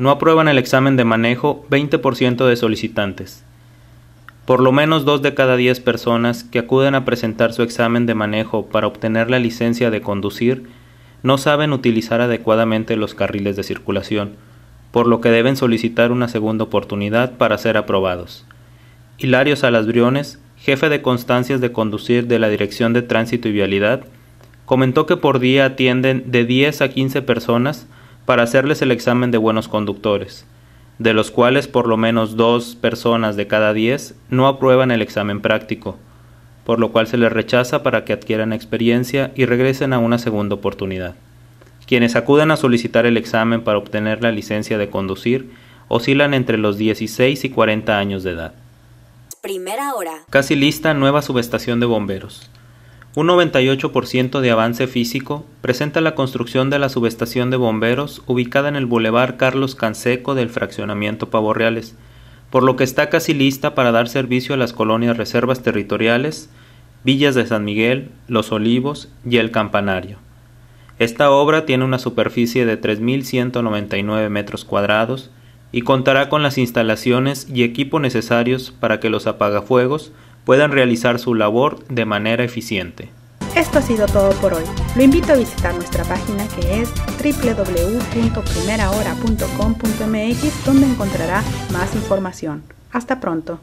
no aprueban el examen de manejo 20% de solicitantes. Por lo menos dos de cada diez personas que acuden a presentar su examen de manejo para obtener la licencia de conducir no saben utilizar adecuadamente los carriles de circulación, por lo que deben solicitar una segunda oportunidad para ser aprobados. Hilario Briones, jefe de constancias de conducir de la Dirección de Tránsito y Vialidad, comentó que por día atienden de 10 a 15 personas para hacerles el examen de buenos conductores, de los cuales por lo menos dos personas de cada diez no aprueban el examen práctico, por lo cual se les rechaza para que adquieran experiencia y regresen a una segunda oportunidad. Quienes acuden a solicitar el examen para obtener la licencia de conducir oscilan entre los 16 y 40 años de edad. Primera hora. Casi lista nueva subestación de bomberos. Un 98% de avance físico presenta la construcción de la subestación de bomberos ubicada en el Boulevard Carlos Canseco del fraccionamiento Pavo por lo que está casi lista para dar servicio a las colonias reservas territoriales, Villas de San Miguel, Los Olivos y El Campanario. Esta obra tiene una superficie de 3.199 metros cuadrados y contará con las instalaciones y equipo necesarios para que los apagafuegos puedan realizar su labor de manera eficiente. Esto ha sido todo por hoy. Lo invito a visitar nuestra página que es www.primerahora.com.mx donde encontrará más información. Hasta pronto.